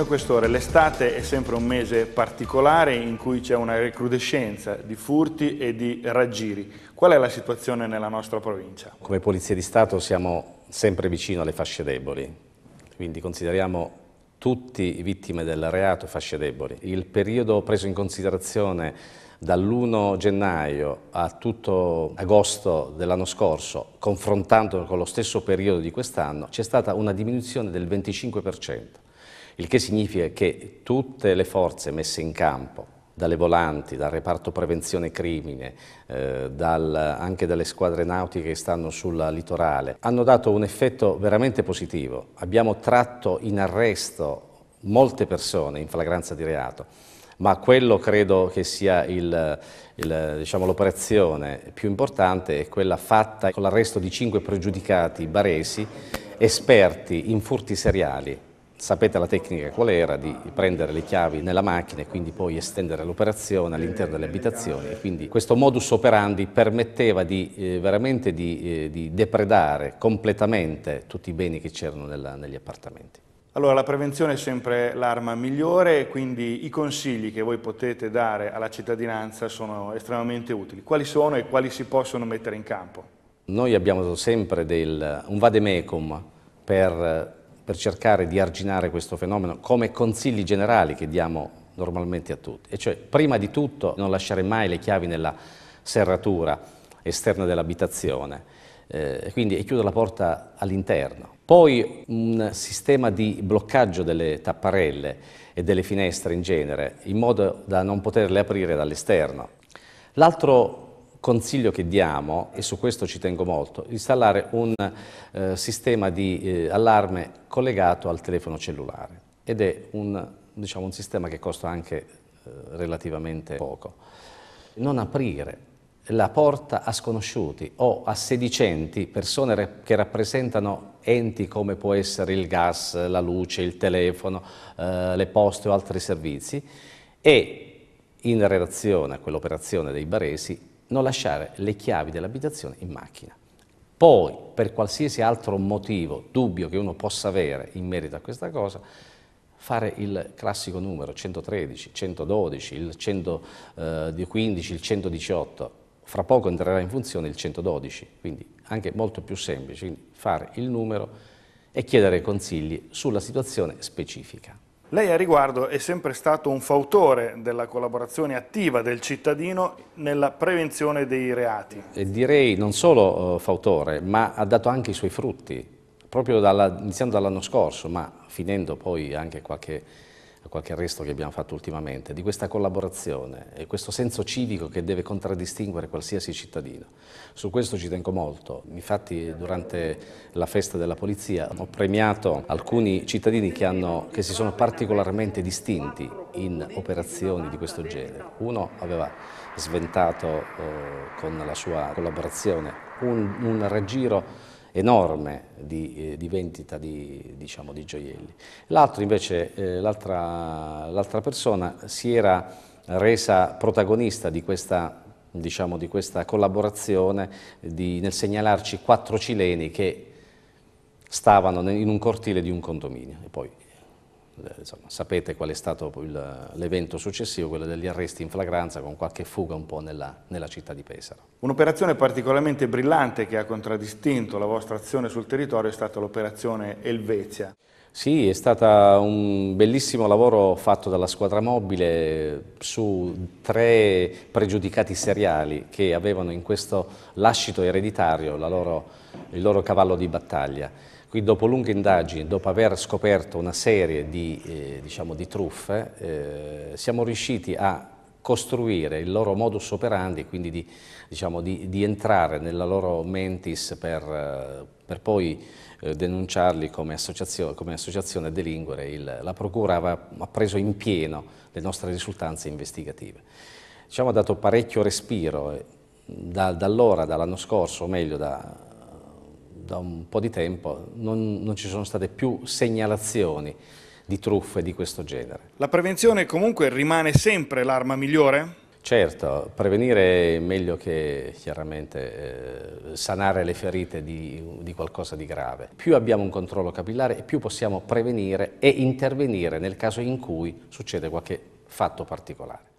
Signor Questore, l'estate è sempre un mese particolare in cui c'è una recrudescenza di furti e di raggiri. Qual è la situazione nella nostra provincia? Come Polizia di Stato siamo sempre vicino alle fasce deboli, quindi consideriamo tutti vittime del reato fasce deboli. Il periodo preso in considerazione dall'1 gennaio a tutto agosto dell'anno scorso, confrontandolo con lo stesso periodo di quest'anno, c'è stata una diminuzione del 25% il che significa che tutte le forze messe in campo, dalle volanti, dal reparto prevenzione crimine, eh, dal, anche dalle squadre nautiche che stanno sul litorale, hanno dato un effetto veramente positivo. Abbiamo tratto in arresto molte persone in flagranza di reato, ma quello credo che sia diciamo, l'operazione diciamo, più importante è quella fatta con l'arresto di cinque pregiudicati baresi esperti in furti seriali Sapete la tecnica qual era? Di prendere le chiavi nella macchina e quindi poi estendere l'operazione all'interno delle abitazioni e quindi questo modus operandi permetteva di, eh, veramente di, eh, di, depredare completamente tutti i beni che c'erano negli appartamenti. Allora la prevenzione è sempre l'arma migliore quindi i consigli che voi potete dare alla cittadinanza sono estremamente utili. Quali sono e quali si possono mettere in campo? Noi abbiamo sempre del, un vademecum per per cercare di arginare questo fenomeno come consigli generali che diamo normalmente a tutti. E cioè, prima di tutto, non lasciare mai le chiavi nella serratura esterna dell'abitazione, eh, quindi e chiudo la porta all'interno. Poi un sistema di bloccaggio delle tapparelle e delle finestre in genere, in modo da non poterle aprire dall'esterno. L'altro consiglio che diamo, e su questo ci tengo molto, installare un eh, sistema di eh, allarme collegato al telefono cellulare ed è un, diciamo, un sistema che costa anche eh, relativamente poco. Non aprire la porta a sconosciuti o a sedicenti, persone che rappresentano enti come può essere il gas, la luce, il telefono, eh, le poste o altri servizi e in relazione a quell'operazione dei baresi non lasciare le chiavi dell'abitazione in macchina. Poi, per qualsiasi altro motivo, dubbio che uno possa avere in merito a questa cosa, fare il classico numero 113, 112, il 115, eh, il 118, fra poco entrerà in funzione il 112, quindi anche molto più semplice, fare il numero e chiedere consigli sulla situazione specifica. Lei a riguardo è sempre stato un fautore della collaborazione attiva del cittadino nella prevenzione dei reati. E direi non solo eh, fautore, ma ha dato anche i suoi frutti, proprio dalla, iniziando dall'anno scorso, ma finendo poi anche qualche qualche arresto che abbiamo fatto ultimamente, di questa collaborazione e questo senso civico che deve contraddistinguere qualsiasi cittadino. Su questo ci tengo molto. Infatti durante la festa della polizia ho premiato alcuni cittadini che, hanno, che si sono particolarmente distinti in operazioni di questo genere. Uno aveva sventato eh, con la sua collaborazione un, un raggiro enorme di, eh, di vendita di, diciamo, di gioielli. L'altro invece, eh, l'altra persona si era resa protagonista di questa diciamo, di questa collaborazione di, nel segnalarci quattro cileni che stavano in un cortile di un condominio. E poi eh, insomma, sapete qual è stato l'evento successivo, quello degli arresti in flagranza con qualche fuga un po' nella, nella città di Pesaro. Un'operazione particolarmente brillante che ha contraddistinto la vostra azione sul territorio è stata l'operazione Elvezia. Sì, è stato un bellissimo lavoro fatto dalla squadra mobile su tre pregiudicati seriali che avevano in questo lascito ereditario loro, il loro cavallo di battaglia. Qui dopo lunghe indagini, dopo aver scoperto una serie di, eh, diciamo, di truffe, eh, siamo riusciti a costruire il loro modus operandi, quindi di, diciamo, di, di entrare nella loro mentis per, eh, per poi eh, denunciarli come associazione, come associazione delinquere. Il, la Procura aveva, ha preso in pieno le nostre risultanze investigative. Diciamo, ha dato parecchio respiro eh, da, da allora, dall'anno scorso, o meglio da da un po' di tempo non, non ci sono state più segnalazioni di truffe di questo genere. La prevenzione comunque rimane sempre l'arma migliore? Certo, prevenire è meglio che chiaramente eh, sanare le ferite di, di, qualcosa di grave. Più abbiamo un controllo capillare, più possiamo prevenire e intervenire nel caso in cui succede qualche fatto particolare.